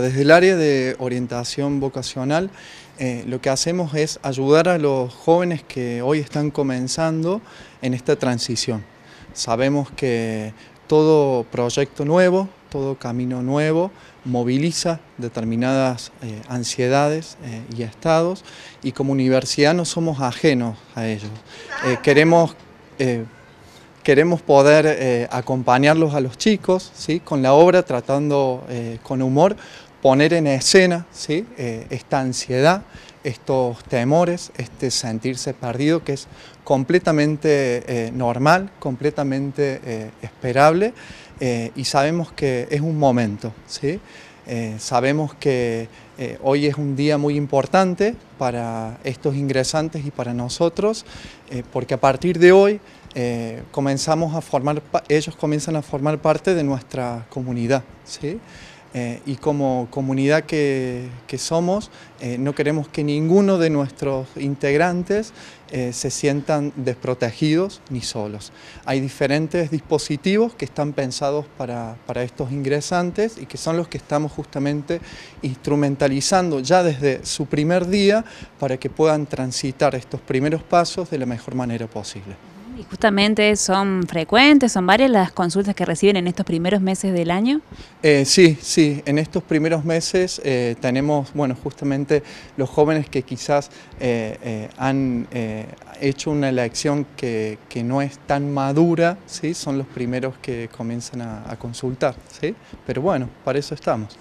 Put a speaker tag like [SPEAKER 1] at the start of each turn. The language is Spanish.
[SPEAKER 1] Desde el área de orientación vocacional, eh, lo que hacemos es ayudar a los jóvenes que hoy están comenzando en esta transición. Sabemos que todo proyecto nuevo, todo camino nuevo, moviliza determinadas eh, ansiedades eh, y estados y como universidad no somos ajenos a ellos. queremos Queremos poder eh, acompañarlos a los chicos ¿sí? con la obra, tratando eh, con humor, poner en escena ¿sí? Eh, esta ansiedad, estos temores, este sentirse perdido que es completamente normal, completamente esperable y sabemos que es un momento. ¿sí? Eh, sabemos que eh, hoy es un día muy importante para estos ingresantes y para nosotros, eh, porque a partir de hoy comenzamos a formar, ellos comienzan a formar parte de nuestra comunidad. ¿sí? Eh, y como comunidad que, somos, eh, no queremos que ninguno de nuestros integrantes eh, se sientan desprotegidos ni solos. Hay diferentes dispositivos que están pensados para, para, estos ingresantes y que son los que estamos justamente instrumentalizando ya desde su primer día para que puedan transitar estos primeros pasos de la mejor manera posible.
[SPEAKER 2] Y justamente son frecuentes, son varias las consultas que reciben en estos primeros meses del año.
[SPEAKER 1] Eh, sí, sí, en estos primeros meses eh, tenemos, bueno, justamente los jóvenes que quizás eh, han hecho una elección que, no es tan madura, ¿sí? son los primeros que comienzan a, a consultar, ¿sí? pero bueno, para eso estamos.